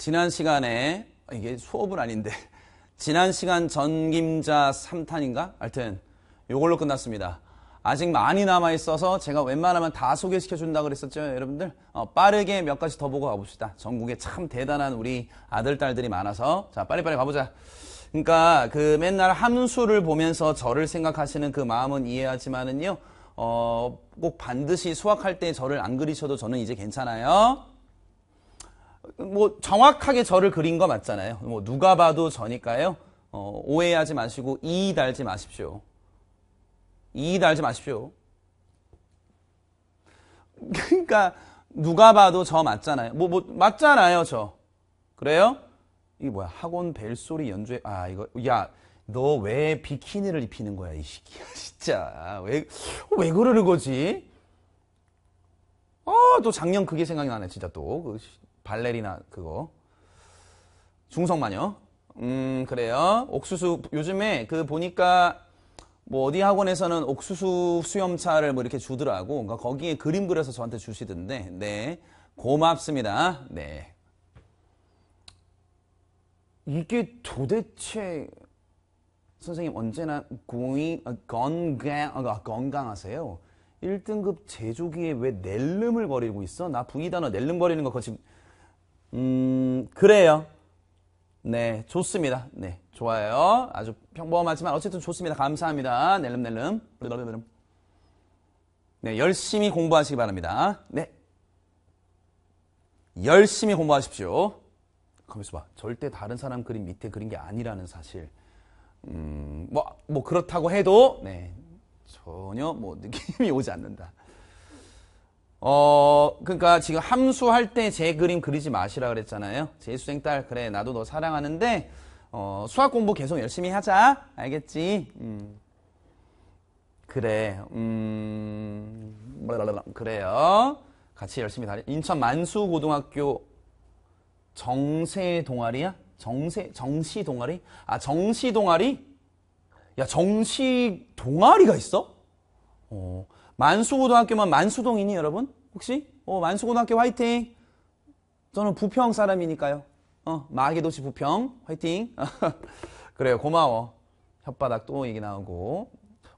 지난 시간에 이게 수업은 아닌데 지난 시간 전김자 3탄인가? 하여튼 요걸로 끝났습니다. 아직 많이 남아 있어서 제가 웬만하면 다 소개시켜 준다 그랬었죠, 여러분들. 어, 빠르게 몇 가지 더 보고 가봅시다. 전국에 참 대단한 우리 아들 딸들이 많아서 자 빨리빨리 가보자. 그러니까 그 맨날 함수를 보면서 저를 생각하시는 그 마음은 이해하지만은요, 어, 꼭 반드시 수학할 때 저를 안 그리셔도 저는 이제 괜찮아요. 뭐 정확하게 저를 그린 거 맞잖아요. 뭐 누가 봐도 저니까요. 어, 오해하지 마시고 이 달지 마십시오. 이 달지 마십시오. 그러니까 누가 봐도 저 맞잖아요. 뭐, 뭐 맞잖아요, 저. 그래요? 이게 뭐야? 학원 벨소리 연주회아 이거 야. 너 왜 비키니를 입히는 거야 이 시기야 진짜 왜왜 왜 그러는 거지? 아또 작년 그게 생각나네 진짜 또그 발레리나 그거. 중성마녀. 음, 그래요. 옥수수 요즘에 그 보니까 뭐 어디 학원에서는 옥수수 수염차를 뭐 이렇게 주더라고. 그러니까 거기에 그림 그려서 저한테 주시던데. 네. 고맙습니다. 네. 이게 도대체 선생님 언제나 공이 아, 건강 아, 건강하세요. 1등급 제조기에 왜 낼름을 버리고 있어? 나 부이 단어 낼름버리는거 지금 음, 그래요. 네, 좋습니다. 네, 좋아요. 아주 평범하지만 어쨌든 좋습니다. 감사합니다. 낼름낼름. 낼름 네, 열심히 공부하시기 바랍니다. 네. 열심히 공부하십시오. 가만있어 봐. 절대 다른 사람 그림 밑에 그린 게 아니라는 사실. 음, 뭐, 뭐 그렇다고 해도, 네, 전혀 뭐 느낌이 오지 않는다. 어, 그러니까 지금 함수할 때 제 그림 그리지 마시라 그랬잖아요. 제 수생 딸, 그래, 나도 너 사랑하는데, 어, 수학 공부 계속 열심히 하자. 알겠지? 음. 그래, 음, 그래요. 같이 열심히 다니, 인천 만수고등학교 정세 동아리야? 정세, 정시 동아리? 아, 정시 동아리? 야, 정시 동아리가 있어? 어. 만수고등학교면 만수동이니 여러분? 혹시? 어, 만수고등학교 화이팅! 저는 부평 사람이니까요. 어, 마계도시 부평 화이팅! 그래요 고마워. 혓바닥 또 얘기 나오고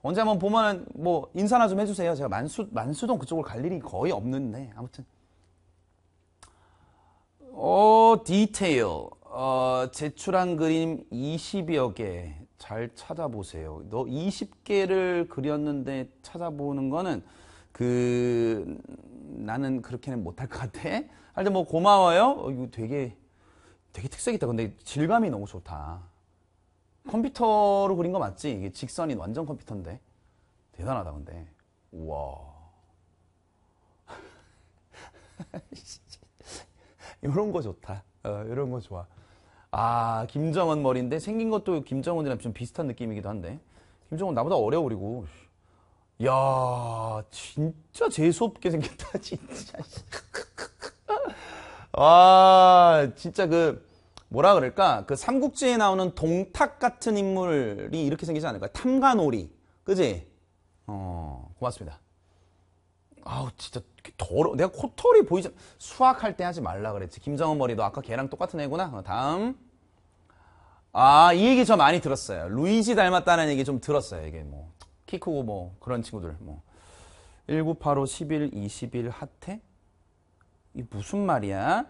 언제 한번 보면 뭐 인사나 좀 해주세요. 제가 만수, 만수동 그쪽을 갈 일이 거의 없는데 아무튼 어 디테일 어, 제출한 그림 20여 개잘 찾아보세요. 너 20개를 그렸는데 찾아보는 거는 그 나는 그렇게는 못할 것 같아. 하여튼 뭐 고마워요. 어, 이거 되게 되게 특색 있다. 근데 질감이 너무 좋다. 컴퓨터로 그린 거 맞지? 이게 직선인 완전 컴퓨터인데 대단하다. 근데 우와. 이런 거 좋다. 어, 이런 거 좋아. 아 김정은 머리인데 생긴 것도 김정은이랑 좀 비슷한 느낌이기도 한데 김정은 나보다 어려 우리고 야 진짜 재수없게 생겼다 진짜 아 진짜 그 뭐라 그럴까 그 삼국지에 나오는 동탁 같은 인물이 이렇게 생기지 않을까 탐관오리 그지 어 고맙습니다 아우 진짜 더러 내가 코털이 보이지 수확할때 하지 말라 그랬지 김정은 머리도 아까 걔랑 똑같은 애구나 다음 아 이 얘기 저 많이 들었어요 루이지 닮았다는 얘기 좀 들었어요 이게 뭐 키 크고 뭐 그런 친구들 뭐 1985, 11, 21 하태? 이 무슨 말이야?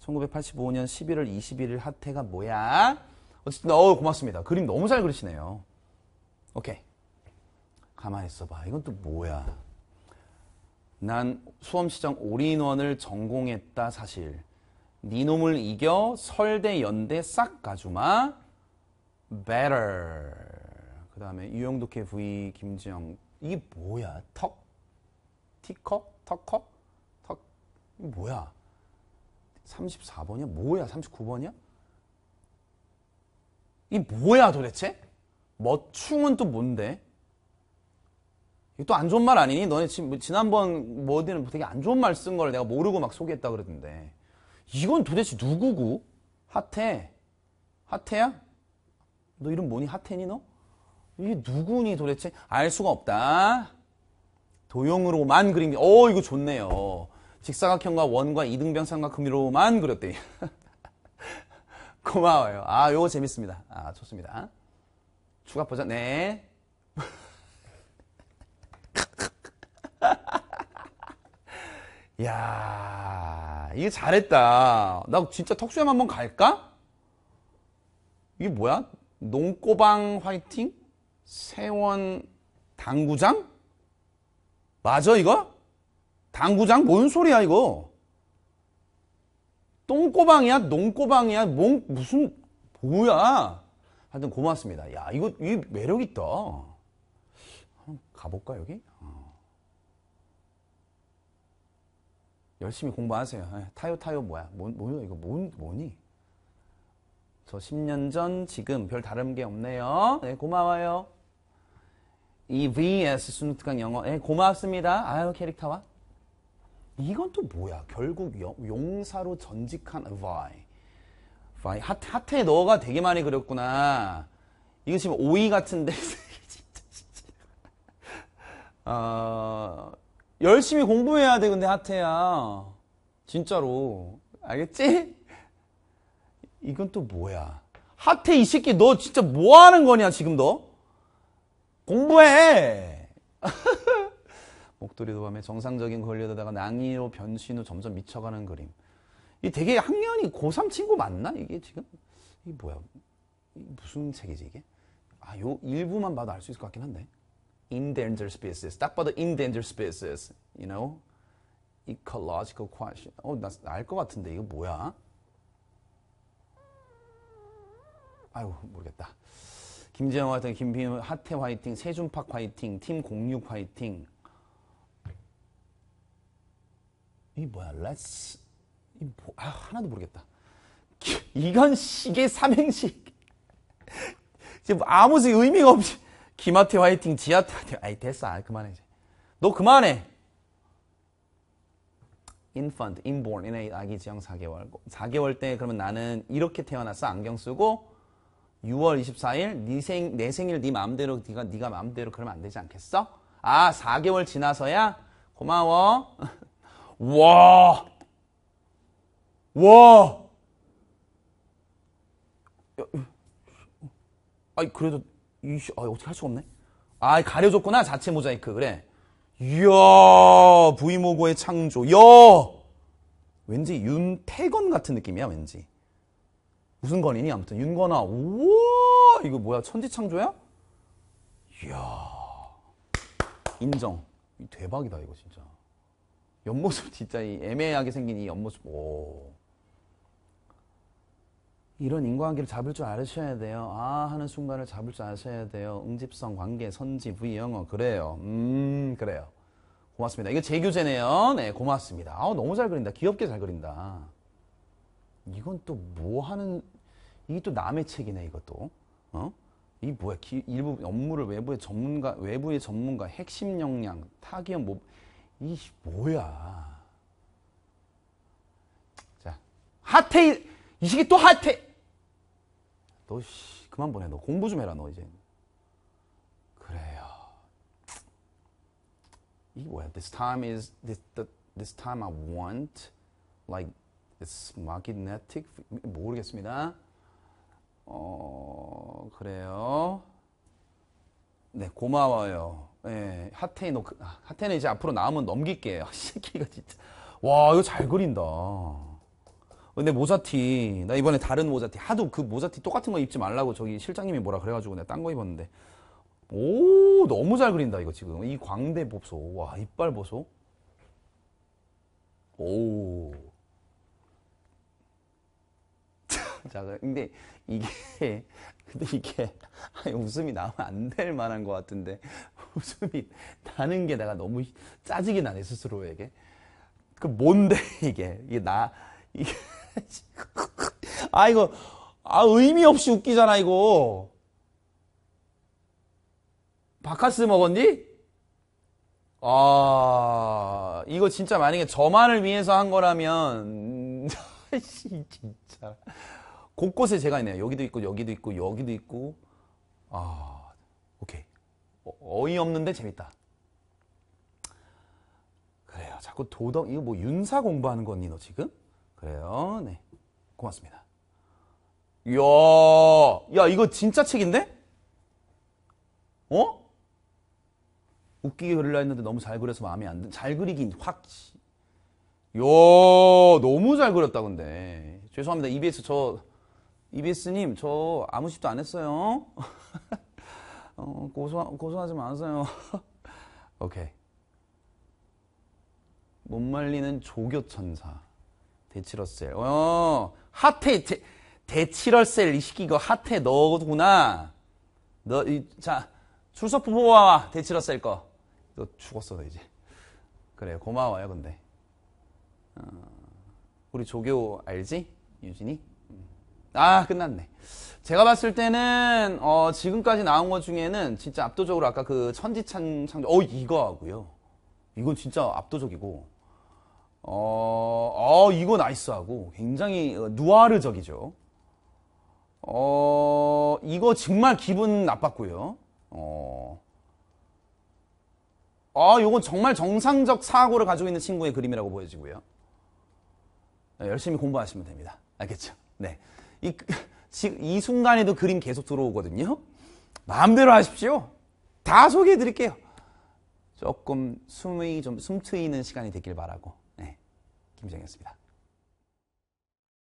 1985년 11월 21일 하태가 뭐야? 어쨌든 어 고맙습니다 그림 너무 잘 그리시네요 오케이 가만히 있어봐 이건 또 뭐야 난 수험시장 올인원을 전공했다 사실 니놈을 네 이겨 설대 연대 싹 가주마 better 그 다음에 유영독해 V 김지영 이게 뭐야 턱 티컵 턱컵 턱 이게 뭐야 34번이야 뭐야 39번이야 이 뭐야 도대체 멋충은 또 뭔데 또안 좋은 말 아니니? 너네 지금 뭐 지난번 뭐 어디는 뭐 되게 안 좋은 말 쓴 걸 내가 모르고 막 소개했다 그러던데. 이건 도대체 누구고? 하태. 하태야? 너 이름 뭐니? 하태니 너? 이게 누구니 도대체? 알 수가 없다. 도형으로만 그림. 어, 이거 좋네요. 직사각형과 원과 이등병 삼각형으로만 그렸대 고마워요. 아, 요거 재밌습니다. 아, 좋습니다. 추가 보자. 네. 야 이게 잘했다. 나 진짜 턱수염 한 번 갈까? 이게 뭐야? 농꼬방 화이팅? 세원 당구장? 맞아 이거? 당구장 뭔 소리야 이거? 똥꼬방이야? 농꼬방이야? 뭔 무슨 뭐야? 하여튼 고맙습니다. 야 이거 이 매력 있다. 가볼까 여기? 열심히 공부하세요. 예, 타요 타요 뭐야? 뭐, 뭐요 이거 뭔 뭐니? 저 10년 전 지금 별 다른 게 없네요. 네, 고마워요. 이 VS 순특강 영어. 네, 고맙습니다. 아유 캐릭터와. 이건 또 뭐야? 결국 용, 사로 전직한 why. why. 하트, 하 너가 되게 많이 그렸구나. 이거 지금 오이 같은데. 진짜, 진짜. 어, 열심히 공부해야 돼 근데 하태야 진짜로 알겠지? 이건 또 뭐야 하태 이 새끼 너 진짜 뭐 하는 거냐 지금 너? 공부해 목도리 도밤에 정상적인 걸려에다가 낭이로 변신 후 점점 미쳐가는 그림 이 되게 학년이 고3 친구 맞나 이게 지금? 이게 뭐야 무슨 책이지 이게? 아요 일부만 봐도 알 수 있을 것 같긴 한데 endangered species. 딱 봐도 endangered species. You know? Ecological question. 어, 나알 것 같은데 이거 뭐야? 아유 모르겠다. 김재영 화이팅, 김빈우 하태 화이팅, 세준팍 화이팅, 팀 공육 화이팅. 이 뭐야? Let's 이 뭐? 아 하나도 모르겠다. 이건 시계 삼행시. 지금 아무 의미가 없지. 김하태 화이팅, 지하태 화이 아이, 됐어. 아이, 그만해. 이제. 너 그만해. infant, inborn, in 아기 지형 4개월. 4개월 때 그러면 나는 이렇게 태어났어. 안경 쓰고 6월 24일 네 생, 내 생일 네 마음대로 네가 네가 마음대로 그러면 안 되지 않겠어? 아, 4개월 지나서야 고마워. 와. 와. 아이 그래도 이씨, 아, 어떻게 할 수가 없네? 아, 가려줬구나. 자체 모자이크. 그래. 이야, 부이모고의 창조. 여 왠지 윤태건 같은 느낌이야, 왠지. 무슨 건이니? 아무튼 윤건아. 우와! 이거 뭐야? 천지창조야? 이야. 인정. 대박이다, 이거 진짜. 옆모습 진짜 이 애매하게 생긴 이 옆모습. 오. 이런 인과관계를 잡을 줄 아셔야 돼요. 아 하는 순간을 잡을 줄 아셔야 돼요. 응집성, 관계, 선지, 부위, 영어 그래요. 음 그래요. 고맙습니다. 이거 제 교재네요. 네 고맙습니다. 아 너무 잘 그린다. 귀엽게 잘 그린다. 이건 또 뭐 하는 이게 또 남의 책이네 이것도. 어? 이 뭐야? 기, 일부 업무를 외부의 전문가, 외부의 전문가, 핵심 역량, 타기업 뭐이 뭐야? 자, 하태일 이 시기 또 하태. 너 씨, 그만 보내. 너 공부 좀 해라 너 이제. 그래요. 이게 뭐야? This time is this the, this time I want like it's magnetic 모르겠습니다. 어 그래요. 네 고마워요. 예, 하태이 너핫 하태는 이제 앞으로 나오면 넘길게요. 새끼가 진짜. 와 이거 잘 그린다. 근데 모자티 나 이번에 다른 모자티 하도 그 모자티 똑같은 거 입지 말라고 저기 실장님이 뭐라 그래가지고 내가 딴 거 입었는데 오 너무 잘 그린다 이거 지금 이 광대 보소 와 이빨 보소 오 자, 근데 이게, 근데 이게, 웃음이 나면안 될 만한 것 같은데, 웃음이 나는 게 내가 너무 짜증이 나네, 스스로에게. 그 뭔데, 이게. 이게 나, 이게. 아, 이거, 아, 의미 없이 웃기잖아, 이거. 바카스 먹었니? 아, 이거 진짜 만약에 저만을 위해서 한 거라면, 진짜. 곳곳에 제가 있네요. 여기도 있고, 여기도 있고, 여기도 있고. 아, 오케이. 어, 어이없는데 재밌다. 그래요. 자꾸 도덕, 이거 뭐 윤사 공부하는 거니, 너 지금? 그래요. 네. 고맙습니다. 이야, 야, 이거 진짜 책인데? 어? 웃기게 그리려 했는데 너무 잘 그려서 마음에 안 든. 잘 그리긴 확. 이야, 너무 잘 그렸다, 근데. 죄송합니다. EBS 저, EBS님, 저 아무 짓도 안 했어요. 어, 고소, 고소하지 마세요. 오케이. 못 말리는 조교천사. 데치러셀. 어, 하태, 대, 데치러셀 이 시기 이거 하태 너구나. 너, 이, 자, 출석부 뽑아와. 대치러셀 거. 너 죽었어, 너 이제. 그래, 고마워요, 근데. 어, 우리 조교 알지? 유진이? 음. 아, 끝났네. 제가 봤을 때는, 어, 지금까지 나온 것 중에는 진짜 압도적으로 아까 그 천지창조, 어, 이거 하고요. 이건 진짜 압도적이고. 어, 어 이거 나이스하고 굉장히 어, 누아르적이죠. 어, 이거 정말 기분 나빴고요. 어, 아, 요건 정말 정상적 사고를 가지고 있는 친구의 그림이라고 보여지고요. 네, 열심히 공부하시면 됩니다. 알겠죠? 네. 이, 이 순간에도 그림 계속 들어오거든요. 마음대로 하십시오. 다 소개해 드릴게요. 조금 숨이 좀 숨 트이는 시간이 되길 바라고. 김정이었습니다.